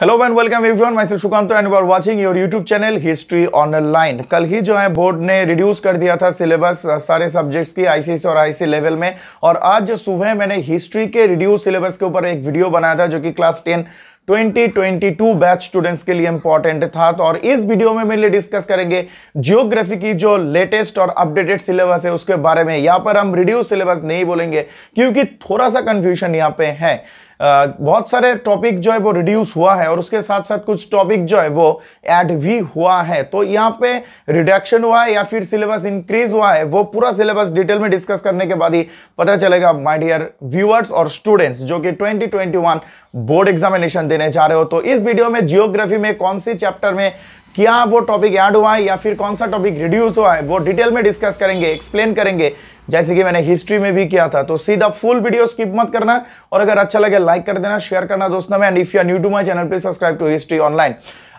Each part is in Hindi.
हेलो एंड वेलकम एवरीवन मैं Sukant and you are watching your YouTube channel history online कल ही जो है बोर्ड ने रिड्यूस कर दिया था सिलेबस सारे सब्जेक्ट्स की आईसीएस और आईसी लेवल में और आज सुबह मैंने हिस्ट्री के रिड्यूस सिलेबस के ऊपर एक वीडियो बनाया था जो कि क्लास टेन 2022 बैच स्टूडेंट्स के लिए इंपॉर्टेंट था तो और इस वीडियो में मेरे लिए डिस्कस करेंगे जियोग्राफी की जो लेटेस्ट और अपडेटेड सिलेबस है उसके बारे में यहाँ पर हम रिड्यूस सिलेबस नहीं बोलेंगे क्योंकि थोड़ा सा कंफ्यूजन यहाँ पे है बहुत सारे टॉपिक जो है वो रिड्यूस हुआ है और उसके साथ साथ कुछ टॉपिक जो है वो ऐड भी हुआ है तो यहाँ पे रिडक्शन हुआ है या फिर सिलेबस इंक्रीज हुआ है वो पूरा सिलेबस डिटेल में डिस्कस करने के बाद ही पता चलेगा माय डियर व्यूअर्स और स्टूडेंट्स जो कि 2021 बोर्ड एग्जामिनेशन देने जा रहे हो तो इस वीडियो में जियोग्राफी में कौन सी चैप्टर में क्या वो टॉपिक ऐड हुआ है या फिर कौन सा टॉपिक रिड्यूस हुआ है वो डिटेल में डिस्कस करेंगे एक्सप्लेन करेंगे जैसे कि मैंने हिस्ट्री में भी किया था तो सीधा फुल वीडियो स्किप मत करना और अगर अच्छा लगे लाइक कर देना शेयर करना दोस्तों में and if you new to my channel please subscribe to history online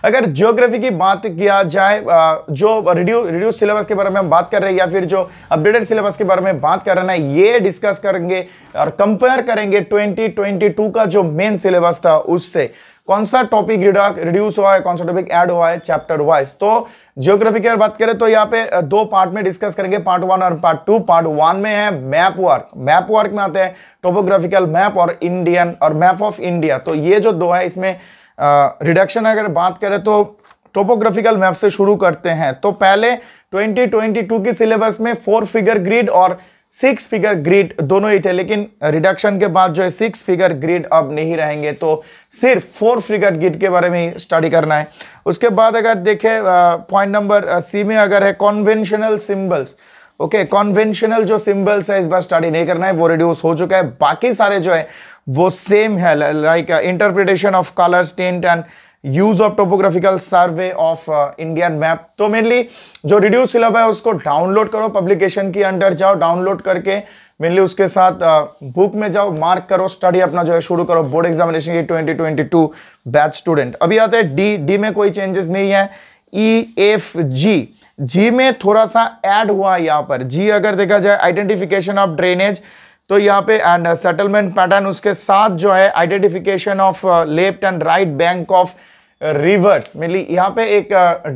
अगर ज्योग्राफी की बात किया जाए जो रिड्यू रिड्यूस सिलेबस के बारे में हम बात कर रहे हैं या फिर जो अपडेटेड सिलेबस के बारे में बात कर रहे हैं ये डिस्कस करेंगे और कंपेयर करेंगे 2022 का जो मेन सिलेबस था उससे कौन सा टॉपिक रिड्यूस हुआ है कौन सा टॉपिक ऐड हुआ है चैप्टर वाइज तो जियोग्राफी की अगर बात करें तो यहाँ पे दो पार्ट में डिस्कस करेंगे पार्ट वन और पार्ट टू पार्ट वन में है मैप वर्क मैप वर्क में आते हैं टोपोग्राफिकल मैप और इंडियन और मैप ऑफ इंडिया तो ये जो दो है इसमें रिडक्शन अगर बात करें तो टोपोग्राफिकल मैप से शुरू करते हैं तो पहले 2022 की सिलेबस में फोर फिगर ग्रिड और सिक्स फिगर ग्रिड दोनों ही थे लेकिन रिडक्शन के बाद जो है सिक्स फिगर ग्रिड अब नहीं रहेंगे तो सिर्फ फोर फिगर ग्रिड के बारे में ही स्टडी करना है उसके बाद अगर देखें पॉइंट नंबर सी में अगर है कॉन्वेंशनल सिम्बल्स ओके कॉन्वेंशनल जो सिम्बल्स है इस बार स्टडी नहीं करना है वो रिड्यूस हो चुका है बाकी सारे जो है वो सेम है like interpretation of colours tint and use of topographical survey of Indian map तो मेनली जो रिड्यूस सिलेब है उसको डाउनलोड करो पब्लिकेशन के अंडर जाओ डाउनलोड करके मेनली उसके साथ बुक uh, में जाओ मार्क करो स्टडी अपना जो है शुरू करो बोर्ड एग्जामिनेशन के 2022 बैच स्टूडेंट अभी आते हैं डी डी में कोई चेंजेस नहीं है ई एफ जी जी में थोड़ा सा ऐड हुआ यहाँ पर जी अगर देखा जाए आइडेंटिफिकेशन ऑफ ड्रेनेज तो यहाँ पे एंड सेटलमेंट पैटर्न उसके साथ जो है identification of left and right bank of rivers mainly यहाँ पे एक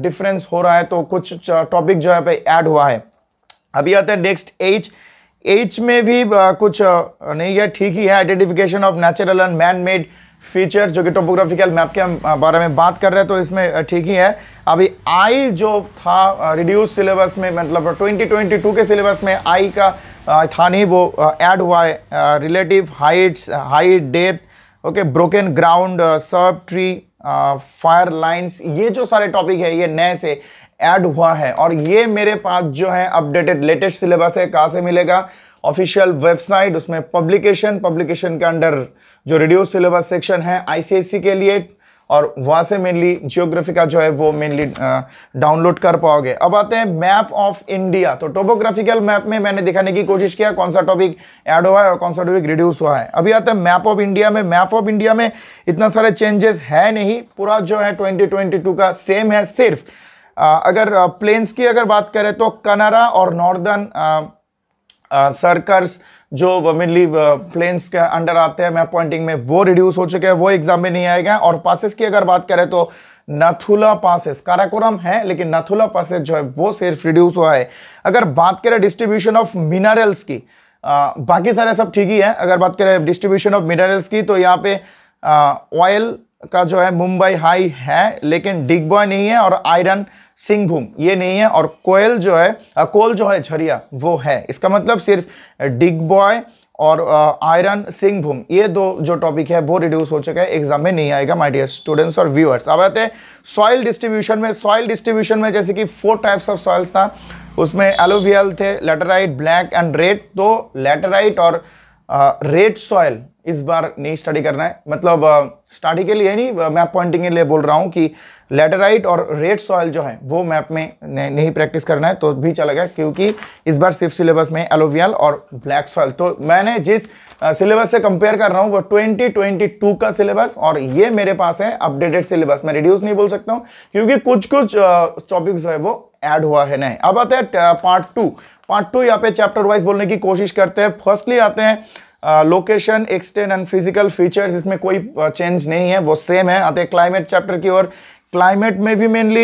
डिफरेंस uh, हो रहा है तो कुछ टॉपिक uh, जो है पे ऐड हुआ है अभी आता है नेक्स्ट एज एज में भी uh, कुछ नहीं है ठीक ही है identification of natural and man made feature जो कि टोपोग्राफिकल मैप के बारे में बात कर रहे हैं तो इसमें ठीक ही है अभी आई जो था रिड्यूस सिलेबस में मतलब 2022 के सिलेबस में आई का था नहीं वो ऐड हुआ है relative heights height depth okay broken ground scrub tree fire lines ये जो सारे टॉपिक है ये नए से ऐड हुआ है और ये मेरे पास जो है अपडेटेड लेटेस्ट सिलेबस है कहाँ से मिलेगा ऑफिशियल वेबसाइट उसमें पब्लिकेशन पब्लिकेशन के अंडर जो रिड्यूस सिलेबस सेक्शन है आईसीएससी e के लिए और वहाँ से मेनली जियोग्राफी का जो है वो मेनली डाउनलोड कर पाओगे अब आते हैं मैप ऑफ इंडिया तो टोपोग्राफिकल मैप में मैंने दिखाने की कोशिश किया कौन सा टॉपिक ऐड हुआ है और कौन सा टॉपिक रिड्यूस हुआ है अभी आता है मैप ऑफ इंडिया में मैप ऑफ इंडिया में इतना सारे चेंजेस है नहीं पूरा जो है ट्वेंटी का सेम है सिर्फ आ, अगर प्लेन्स की अगर बात करें तो कनारा और नॉर्दर्न सर्कर्स जो मेनली प्लेन्स के अंडर आते हैं मैप पॉइंटिंग में वो रिड्यूस हो चुके हैं वो एग्जाम में नहीं आएगा और पासिस की अगर बात करें तो नथुला पासिस काराकोरम है लेकिन नथुला पासिस जो है वो सिर्फ रिड्यूस हुआ है अगर बात करें डिस्ट्रीब्यूशन ऑफ मिनरल्स की आ, बाकी सारे सब ठीक ही है अगर बात करें डिस्ट्रीब्यूशन ऑफ मिनरल्स की तो यहाँ पे ऑयल का जो है मुंबई हाई है लेकिन डिग बॉय नहीं है और आयरन सिंहभूम ये नहीं है और कोयल जो है कोल जो है झरिया वो है इसका मतलब सिर्फ डिग बॉय और आयरन सिंहभूम ये दो जो टॉपिक है वो रिड्यूस हो चुका है एग्जाम में नहीं आएगा माय डियर स्टूडेंट्स और व्यूअर्स अब आते हैं सॉइल डिस्ट्रीब्यूशन में सॉइल डिस्ट्रीब्यूशन में जैसे कि फोर टाइप्स ऑफ सॉइल्स था उसमें एलोवियल थे लेटराइट ब्लैक एंड रेड तो लेटराइट और रेड सॉइल इस बार नहीं स्टडी करना है मतलब स्टडी के लिए नहीं मैप पॉइंटिंग के लिए बोल रहा हूँ कि लेटराइट और रेड सॉइल जो है वो मैप में नहीं प्रैक्टिस करना है तो भी चला गया क्योंकि इस बार सिर्फ सिलेबस में एलोवियल और ब्लैक सॉइल तो मैंने जिस सिलेबस से कंपेयर कर रहा हूँ वो 2022 का सिलेबस और ये मेरे पास है अपडेटेड सिलेबस मैं रिड्यूस नहीं बोल सकता हूँ क्योंकि कुछ कुछ टॉपिक्स है वो एड हुआ है नहीं अब आते हैं पार्ट टू पार्ट टू यहाँ पे चैप्टर वाइज बोलने की कोशिश करते हैं फर्स्टली आते हैं location extend and physical features इसमें कोई चेंज नहीं है वो सेम है आते क्लाइमेट चैप्टर की ओर क्लाइमेट में भी मेनली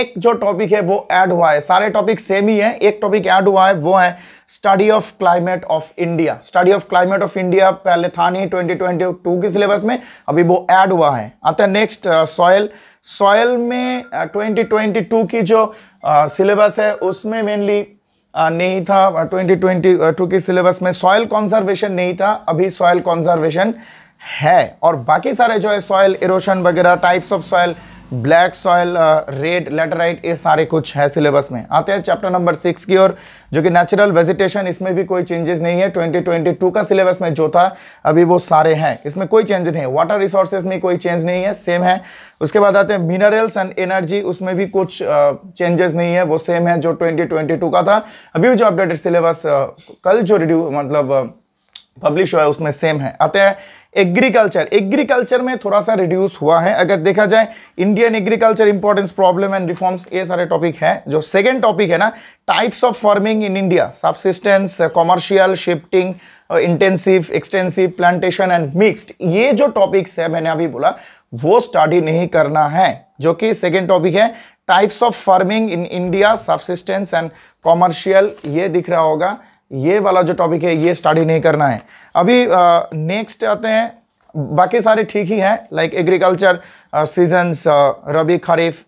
एक जो टॉपिक है वो ऐड हुआ है सारे टॉपिक सेम ही है एक टॉपिक ऐड हुआ है वो है study of climate of India study of climate of India पहले था नहीं ट्वेंटी ट्वेंटी टू के सिलेबस में अभी वो ऐड हुआ है आता है नेक्स्ट सॉयल सॉयल में ट्वेंटी ट्वेंटी टू की जो सिलेबस uh, है उसमें मेनली नहीं था 2022 के सिलेबस में सॉयल कंजर्वेशन नहीं था अभी सॉयल कंजर्वेशन है और बाकी सारे जो है सॉयल इरोशन वगैरह types of soil black soil red laterite ये सारे कुछ है सिलेबस में आते हैं चैप्टर नंबर सिक्स की ओर जो कि नेचुरल वेजिटेशन इसमें भी कोई चेंजेस नहीं है 2022 का सिलेबस में जो था अभी वो सारे हैं इसमें कोई चेंज नहीं है वाटर रिसोर्सेज में कोई चेंज नहीं है सेम है उसके बाद आते हैं मिनरल्स एंड एनर्जी उसमें भी कुछ चेंजेस नहीं है वो सेम है जो ट्वेंटी का था अभी जो अपडेटेड सिलेबस कल जो रिड्यू मतलब पब्लिश हुआ है उसमें सेम है आते हैं एग्रीकल्चर एग्रीकल्चर में थोड़ा सा रिड्यूस हुआ है अगर देखा जाए Indian agriculture importance problem and reforms ये सारे टॉपिक है जो सेकंड टॉपिक है ना types of farming in India subsistence commercial shifting intensive extensive plantation and mixed ये जो टॉपिक्स है मैंने अभी बोला वो स्टडी नहीं करना है जो कि सेकेंड टॉपिक है types of farming in India subsistence and commercial ये दिख रहा होगा ये वाला जो टॉपिक है ये स्टडी नहीं करना है अभी नेक्स्ट आते हैं बाकी सारे ठीक ही हैं like agriculture seasons rabi kharif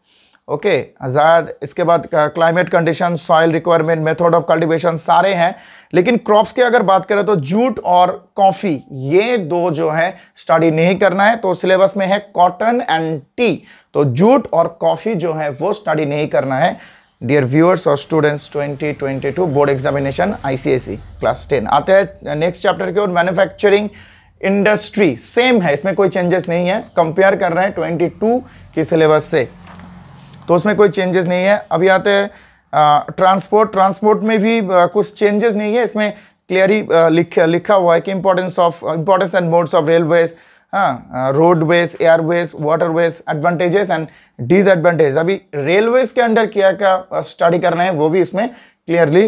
okay zaid इसके बाद climate condition soil requirement method of cultivation सारे हैं लेकिन क्रॉप्स की अगर बात करें तो जूट और कॉफ़ी ये दो जो है स्टडी नहीं करना है तो सिलेबस में है कॉटन एंड टी तो जूट और कॉफ़ी जो है वो स्टडी नहीं करना है डियर व्यूअर्स और students 2022 board examination ICSE class 10 आते हैं नेक्स्ट चैप्टर की ओर मैन्युफैक्चरिंग इंडस्ट्री सेम है इसमें कोई चेंजेस नहीं है कंपेयर कर रहे हैं 22 की सिलेबस से तो उसमें कोई चेंजेस नहीं है अभी आते हैं ट्रांसपोर्ट ट्रांसपोर्ट में भी आ, कुछ चेंजेस नहीं है इसमें क्लियरली लिखा लिखा हुआ है कि importance of importance and modes of railways हाँ roadways airways waterways advantages and disadvantage अभी रेलवेज के अंडर क्या क्या स्टडी करना है वो भी इसमें क्लियरली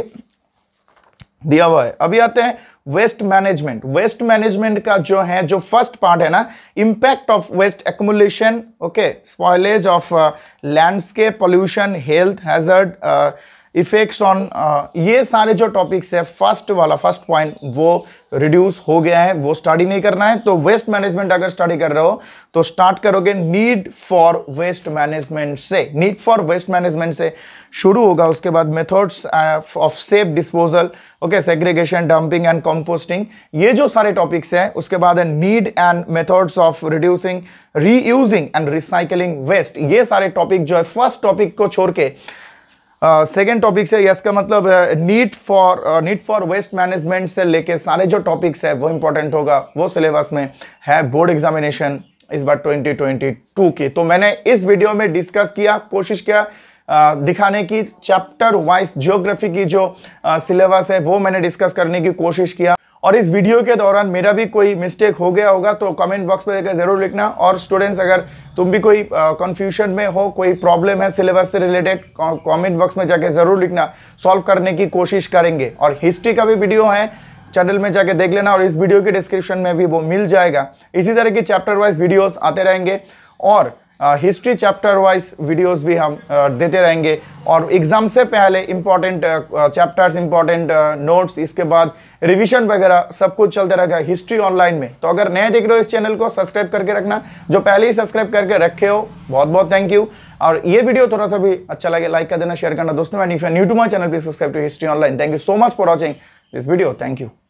दिया हुआ है अभी आते हैं वेस्ट मैनेजमेंट वेस्ट मैनेजमेंट का जो है जो फर्स्ट पार्ट है ना impact of waste accumulation okay spoilage of landscape pollution health hazard effects on uh, ये सारे जो टॉपिक्स है फर्स्ट वाला फर्स्ट पॉइंट वो रिड्यूस हो गया है वो स्टडी नहीं करना है तो वेस्ट मैनेजमेंट अगर स्टडी कर रहे हो तो स्टार्ट करोगे नीड फॉर वेस्ट मैनेजमेंट से नीड फॉर वेस्ट मैनेजमेंट से शुरू होगा उसके बाद methods of safe disposal okay segregation dumping and composting ये जो सारे टॉपिक्स है उसके बाद need and methods of reducing reusing and recycling waste ये सारे टॉपिक जो है फर्स्ट टॉपिक को छोड़ के सेकेंड टॉपिक्स है यस का मतलब need for need for waste management से लेके सारे जो टॉपिक्स है वो इंपॉर्टेंट होगा वो सिलेबस में है बोर्ड एग्जामिनेशन इस बार 2022 की तो मैंने इस वीडियो में डिस्कस किया कोशिश किया आ, uh, दिखाने की चैप्टर वाइज जियोग्राफी की जो सिलेबस uh, है वो मैंने डिस्कस करने की कोशिश किया और इस वीडियो के दौरान मेरा भी कोई मिस्टेक हो गया होगा तो कमेंट बॉक्स में ज़रूर लिखना और स्टूडेंट्स अगर तुम भी कोई कंफ्यूजन में हो कोई प्रॉब्लम है सिलेबस से रिलेटेड कमेंट बॉक्स में जाके ज़रूर लिखना सॉल्व करने की कोशिश करेंगे और हिस्ट्री का भी वीडियो है चैनल में जाके देख लेना और इस वीडियो के डिस्क्रिप्शन में भी वो मिल जाएगा इसी तरह की चैप्टर वाइज वीडियोज़ आते रहेंगे और हिस्ट्री चैप्टर वाइज वीडियोस भी हम uh, देते रहेंगे और एग्ज़ाम से पहले इम्पॉर्टेंट चैप्टर्स इम्पॉर्टेंट नोट्स इसके बाद रिवीजन वगैरह सब कुछ चलते रहेगा हिस्ट्री ऑनलाइन में तो अगर नए देख रहे हो इस चैनल को सब्सक्राइब करके रखना जो पहले ही सब्सक्राइब करके रखे हो बहुत बहुत थैंक यू और ये वीडियो थोड़ा सा भी अच्छा लगे लाइक कर देना शेयर करना दोस्तों and if you new to my channel please subscribe to history online thank you so much for watching this video thank you